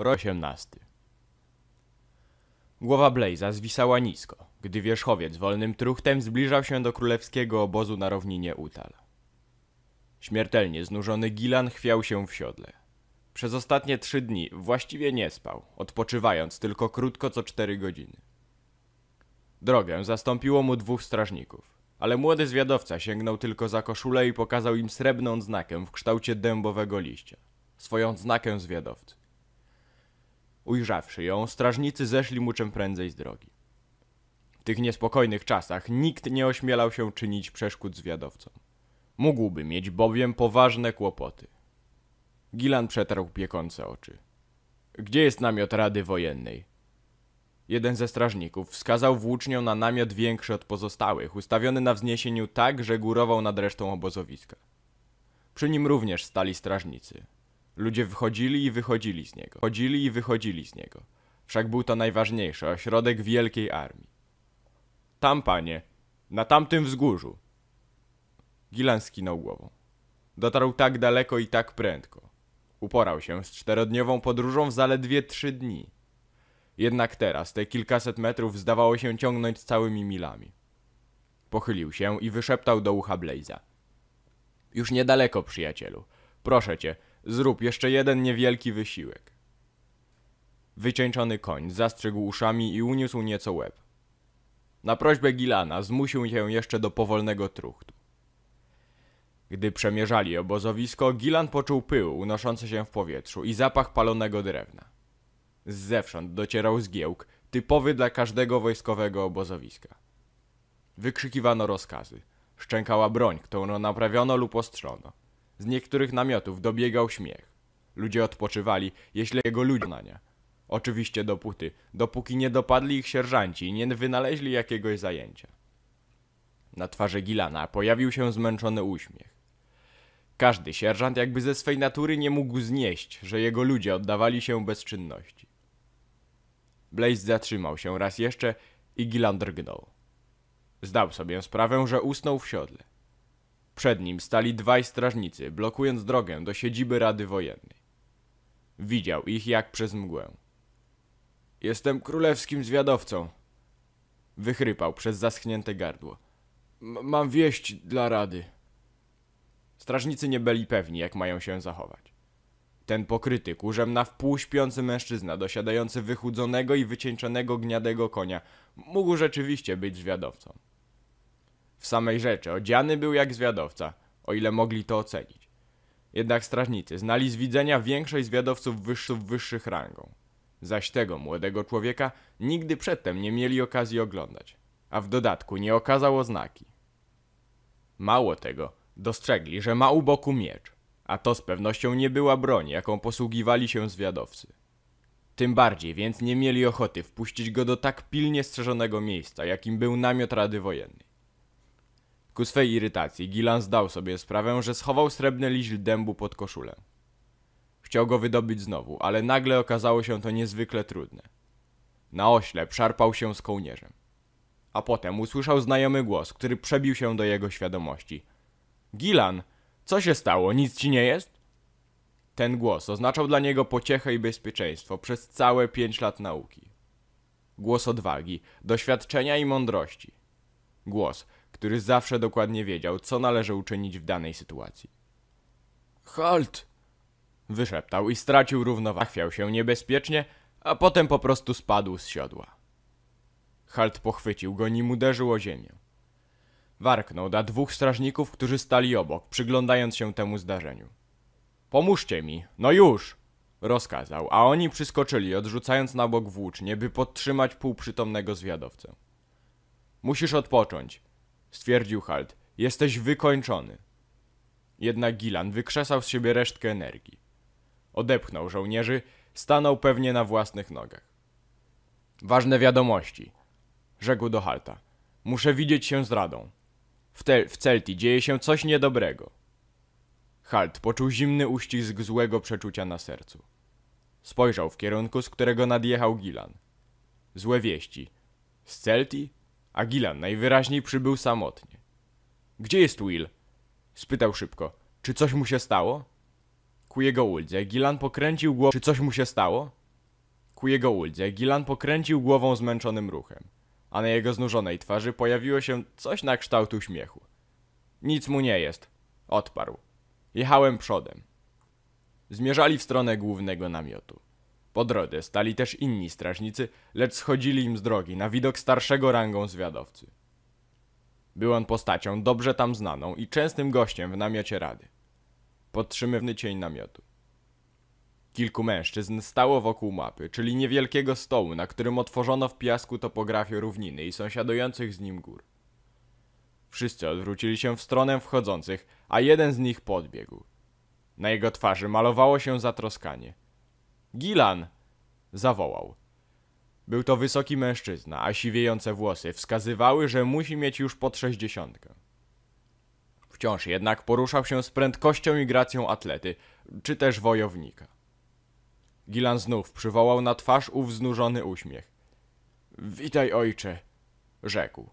18. Głowa Blaze'a zwisała nisko, gdy wierzchowiec wolnym truchtem zbliżał się do królewskiego obozu na równinie Utal. Śmiertelnie znużony Gilan chwiał się w siodle. Przez ostatnie trzy dni właściwie nie spał, odpoczywając tylko krótko co cztery godziny. Drogę zastąpiło mu dwóch strażników, ale młody zwiadowca sięgnął tylko za koszulę i pokazał im srebrną znakę w kształcie dębowego liścia, swoją znakę zwiadowcy. Ujrzawszy ją, strażnicy zeszli mu czym prędzej z drogi. W tych niespokojnych czasach nikt nie ośmielał się czynić przeszkód zwiadowcom. Mógłby mieć bowiem poważne kłopoty. Gilan przetarł piekące oczy. Gdzie jest namiot Rady Wojennej? Jeden ze strażników wskazał włócznią na namiot większy od pozostałych, ustawiony na wzniesieniu tak, że górował nad resztą obozowiska. Przy nim również stali strażnicy. Ludzie wychodzili i wychodzili z niego. Chodzili i wychodzili z niego. Wszak był to najważniejszy ośrodek wielkiej armii. Tam, panie, na tamtym wzgórzu. Gilan skinął głową. Dotarł tak daleko i tak prędko. Uporał się z czterodniową podróżą w zaledwie trzy dni. Jednak teraz te kilkaset metrów zdawało się ciągnąć całymi milami. Pochylił się i wyszeptał do ucha Blaze'a. Już niedaleko, przyjacielu. Proszę cię, Zrób jeszcze jeden niewielki wysiłek. Wycieńczony koń zastrzegł uszami i uniósł nieco łeb. Na prośbę Gilana zmusił się jeszcze do powolnego truchtu. Gdy przemierzali obozowisko, Gilan poczuł pył unoszący się w powietrzu i zapach palonego drewna. Zewsząd docierał zgiełk, typowy dla każdego wojskowego obozowiska. Wykrzykiwano rozkazy. Szczękała broń, którą naprawiono lub ostrzono. Z niektórych namiotów dobiegał śmiech. Ludzie odpoczywali, jeśli jego ludzi na nie. Oczywiście dopóty, dopóki nie dopadli ich sierżanci i nie wynaleźli jakiegoś zajęcia. Na twarzy Gilana pojawił się zmęczony uśmiech. Każdy sierżant jakby ze swej natury nie mógł znieść, że jego ludzie oddawali się bezczynności. Blaze zatrzymał się raz jeszcze i Gilan drgnął. Zdał sobie sprawę, że usnął w siodle. Przed nim stali dwaj strażnicy, blokując drogę do siedziby Rady Wojennej. Widział ich jak przez mgłę. Jestem królewskim zwiadowcą. Wychrypał przez zaschnięte gardło. M mam wieść dla Rady. Strażnicy nie byli pewni, jak mają się zachować. Ten pokryty kurzem na wpół śpiący mężczyzna, dosiadający wychudzonego i wycieńczonego gniadego konia, mógł rzeczywiście być zwiadowcą. W samej rzeczy, odziany był jak zwiadowca, o ile mogli to ocenić. Jednak strażnicy znali z widzenia większość zwiadowców wyższów wyższych rangą. Zaś tego młodego człowieka nigdy przedtem nie mieli okazji oglądać, a w dodatku nie okazał oznaki. Mało tego, dostrzegli, że ma u boku miecz, a to z pewnością nie była broń, jaką posługiwali się zwiadowcy. Tym bardziej więc nie mieli ochoty wpuścić go do tak pilnie strzeżonego miejsca, jakim był namiot Rady Wojennej. Ku swej irytacji, Gilan zdał sobie sprawę, że schował srebrny liźl dębu pod koszulę. Chciał go wydobyć znowu, ale nagle okazało się to niezwykle trudne. Na oślep szarpał się z kołnierzem. A potem usłyszał znajomy głos, który przebił się do jego świadomości. Gilan, co się stało? Nic ci nie jest? Ten głos oznaczał dla niego pociechę i bezpieczeństwo przez całe pięć lat nauki. Głos odwagi, doświadczenia i mądrości. Głos, który zawsze dokładnie wiedział, co należy uczynić w danej sytuacji. Halt! Wyszeptał i stracił równowagę. Chwiał się niebezpiecznie, a potem po prostu spadł z siodła. Halt pochwycił go, nim uderzył o ziemię. Warknął na dwóch strażników, którzy stali obok, przyglądając się temu zdarzeniu. Pomóżcie mi, no już! Rozkazał, a oni przyskoczyli, odrzucając na bok włócznie, by podtrzymać półprzytomnego zwiadowcę. Musisz odpocząć, stwierdził Halt. Jesteś wykończony. Jednak Gilan wykrzesał z siebie resztkę energii. Odepchnął żołnierzy, stanął pewnie na własnych nogach. Ważne wiadomości, rzekł do Halta. Muszę widzieć się z Radą. W, tel, w Celti dzieje się coś niedobrego. Halt poczuł zimny uścisk złego przeczucia na sercu. Spojrzał w kierunku, z którego nadjechał Gilan. Złe wieści. Z Celti? a Gilan najwyraźniej przybył samotnie. Gdzie jest Will? Spytał szybko. Czy coś mu się stało? Ku jego uldzie, Gilan pokręcił głową. Czy coś mu się stało? Ku jego uldzie, Gilan pokręcił głową zmęczonym ruchem, a na jego znużonej twarzy pojawiło się coś na kształt uśmiechu. Nic mu nie jest, odparł. Jechałem przodem. Zmierzali w stronę głównego namiotu. Po drodze stali też inni strażnicy, lecz schodzili im z drogi na widok starszego rangą zwiadowcy. Był on postacią dobrze tam znaną i częstym gościem w namiocie rady. Podtrzymywny cień namiotu. Kilku mężczyzn stało wokół mapy, czyli niewielkiego stołu, na którym otworzono w piasku topografię równiny i sąsiadujących z nim gór. Wszyscy odwrócili się w stronę wchodzących, a jeden z nich podbiegł. Na jego twarzy malowało się zatroskanie – Gilan! zawołał. Był to wysoki mężczyzna, a siwiejące włosy wskazywały, że musi mieć już pod sześćdziesiątkę. Wciąż jednak poruszał się z prędkością i gracją atlety, czy też wojownika. Gilan znów przywołał na twarz ów znużony uśmiech. Witaj, ojcze, rzekł,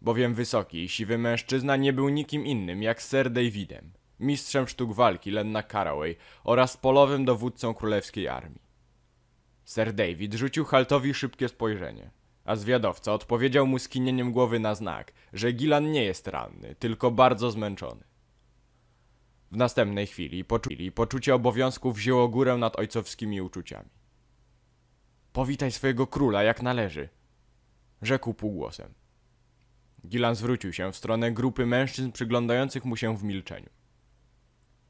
bowiem wysoki i siwy mężczyzna nie był nikim innym jak ser Davidem mistrzem sztuk walki Lenna Caraway oraz polowym dowódcą królewskiej armii. Sir David rzucił Haltowi szybkie spojrzenie, a zwiadowca odpowiedział mu skinieniem głowy na znak, że Gilan nie jest ranny, tylko bardzo zmęczony. W następnej chwili poczu poczucie obowiązku wzięło górę nad ojcowskimi uczuciami. Powitaj swojego króla jak należy, rzekł półgłosem. Gilan zwrócił się w stronę grupy mężczyzn przyglądających mu się w milczeniu.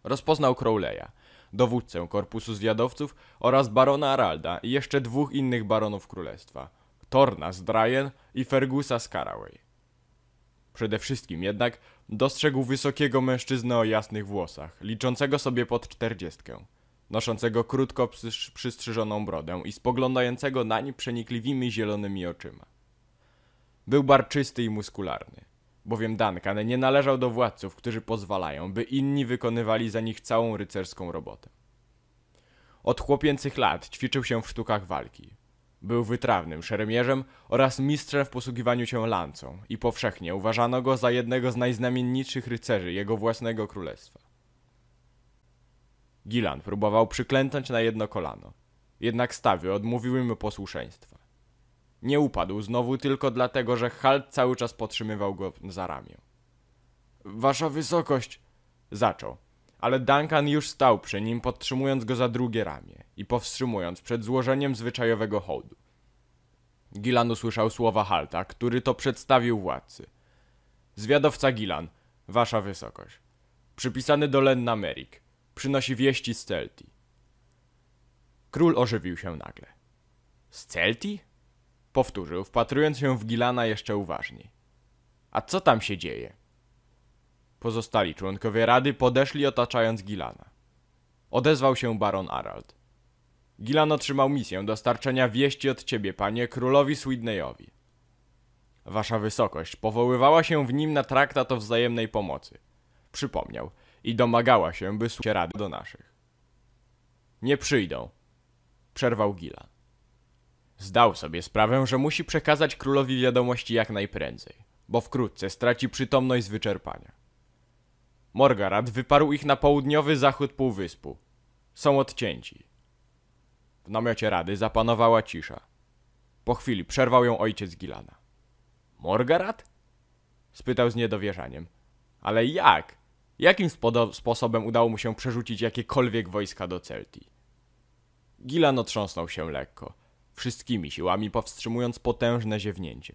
Rozpoznał Crowleya, dowódcę korpusu zwiadowców oraz barona Aralda i jeszcze dwóch innych baronów królestwa. Torna z Dryen i Fergusa z Caraway. Przede wszystkim jednak dostrzegł wysokiego mężczyznę o jasnych włosach, liczącego sobie pod czterdziestkę, noszącego krótko przystrzyżoną brodę i spoglądającego nań przenikliwymi zielonymi oczyma. Był barczysty i muskularny bowiem Duncan nie należał do władców, którzy pozwalają, by inni wykonywali za nich całą rycerską robotę. Od chłopięcych lat ćwiczył się w sztukach walki. Był wytrawnym szeremierzem oraz mistrzem w posługiwaniu się lancą i powszechnie uważano go za jednego z najznamienitszych rycerzy jego własnego królestwa. Gilan próbował przyklętać na jedno kolano, jednak stawy odmówiły mu posłuszeństwa. Nie upadł znowu tylko dlatego, że Halt cały czas podtrzymywał go za ramię. Wasza wysokość! Zaczął, ale Duncan już stał przy nim, podtrzymując go za drugie ramię i powstrzymując przed złożeniem zwyczajowego hołdu. Gilan usłyszał słowa Halta, który to przedstawił władcy. Zwiadowca Gilan, wasza wysokość. Przypisany do Lenna Merrick. Przynosi wieści z Celti. Król ożywił się nagle. Z Celti? Powtórzył, wpatrując się w Gilana jeszcze uważniej. A co tam się dzieje? Pozostali członkowie rady podeszli otaczając Gilana. Odezwał się baron Arald. Gilan otrzymał misję dostarczenia wieści od ciebie, panie, królowi Swidneyowi. Wasza wysokość powoływała się w nim na traktat o wzajemnej pomocy. Przypomniał i domagała się, by słuchać rady do naszych. Nie przyjdą, przerwał Gilan. Zdał sobie sprawę, że musi przekazać królowi wiadomości jak najprędzej, bo wkrótce straci przytomność z wyczerpania. Morgarad wyparł ich na południowy zachód półwyspu. Są odcięci. W namiocie rady zapanowała cisza. Po chwili przerwał ją ojciec Gilana. Morgarad? – Spytał z niedowierzaniem. Ale jak? Jakim sposobem udało mu się przerzucić jakiekolwiek wojska do Celti? Gilan otrząsnął się lekko wszystkimi siłami powstrzymując potężne ziewnięcie.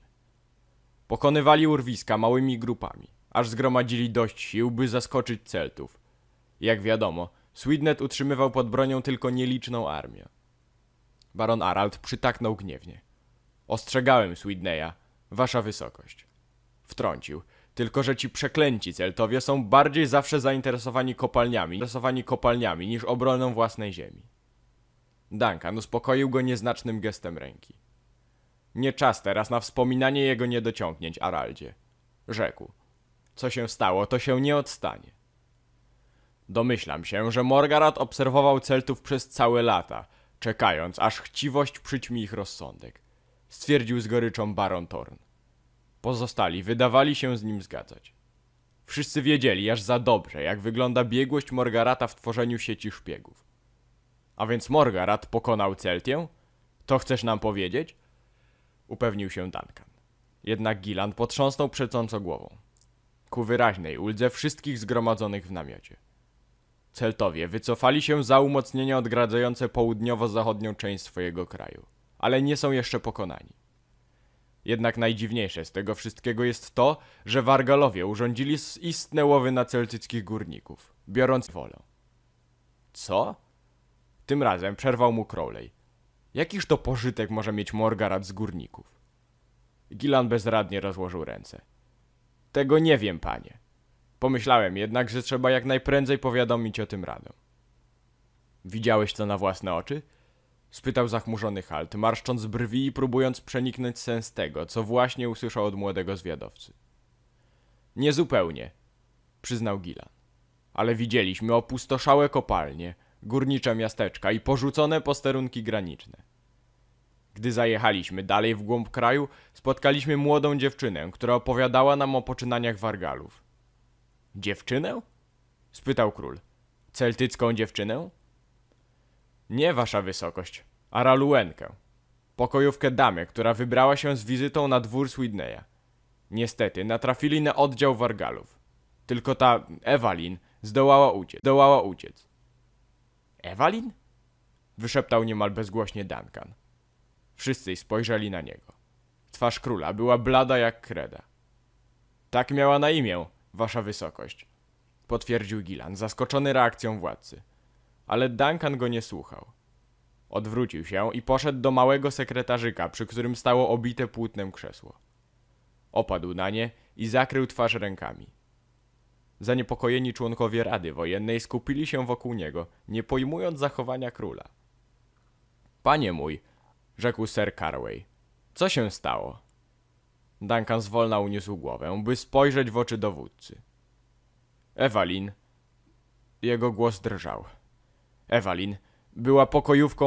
Pokonywali urwiska małymi grupami, aż zgromadzili dość sił, by zaskoczyć Celtów. Jak wiadomo, Swidnet utrzymywał pod bronią tylko nieliczną armię. Baron Arald przytaknął gniewnie. Ostrzegałem Swidneya, wasza wysokość. Wtrącił, tylko że ci przeklęci Celtowie są bardziej zawsze zainteresowani kopalniami, zainteresowani kopalniami niż obroną własnej ziemi. Duncan uspokoił go nieznacznym gestem ręki. Nie czas teraz na wspominanie jego niedociągnięć, Araldzie. Rzekł. Co się stało, to się nie odstanie. Domyślam się, że Morgarat obserwował Celtów przez całe lata, czekając, aż chciwość przyćmi ich rozsądek. Stwierdził z goryczą Baron Torn. Pozostali wydawali się z nim zgadzać. Wszyscy wiedzieli aż za dobrze, jak wygląda biegłość Morgarata w tworzeniu sieci szpiegów. A więc Morgarat pokonał Celtię? To chcesz nam powiedzieć? Upewnił się Duncan. Jednak Giland potrząsnął przecząco głową. Ku wyraźnej uldze wszystkich zgromadzonych w namiocie. Celtowie wycofali się za umocnienia odgradzające południowo-zachodnią część swojego kraju, ale nie są jeszcze pokonani. Jednak najdziwniejsze z tego wszystkiego jest to, że Wargalowie urządzili istne łowy na celtyckich górników, biorąc wolę. Co? Tym razem przerwał mu Crowley. Jakiż to pożytek może mieć Morgarat z górników? Gilan bezradnie rozłożył ręce. Tego nie wiem, panie. Pomyślałem jednak, że trzeba jak najprędzej powiadomić o tym radę. Widziałeś to na własne oczy? Spytał zachmurzony Halt, marszcząc brwi i próbując przeniknąć sens tego, co właśnie usłyszał od młodego zwiadowcy. Niezupełnie, przyznał Gilan. Ale widzieliśmy opustoszałe kopalnie, górnicze miasteczka i porzucone posterunki graniczne. Gdy zajechaliśmy dalej w głąb kraju, spotkaliśmy młodą dziewczynę, która opowiadała nam o poczynaniach wargalów. Dziewczynę? spytał król. Celtycką dziewczynę? Nie, wasza wysokość, a raluenkę. Pokojówkę damę, która wybrała się z wizytą na dwór Swidneya. Niestety, natrafili na oddział wargalów. Tylko ta Ewalin zdołała uciec. Zdołała uciec. Ewalin? Wyszeptał niemal bezgłośnie Duncan. Wszyscy spojrzeli na niego. Twarz króla była blada jak kreda. Tak miała na imię, wasza wysokość. Potwierdził Gilan, zaskoczony reakcją władcy. Ale Duncan go nie słuchał. Odwrócił się i poszedł do małego sekretarzyka, przy którym stało obite płótnem krzesło. Opadł na nie i zakrył twarz rękami. Zaniepokojeni członkowie Rady Wojennej skupili się wokół niego, nie pojmując zachowania króla. Panie mój, rzekł Sir Carway, co się stało? Duncan zwolna uniósł głowę, by spojrzeć w oczy dowódcy. Ewalin. Jego głos drżał. Ewalin była pokojówką.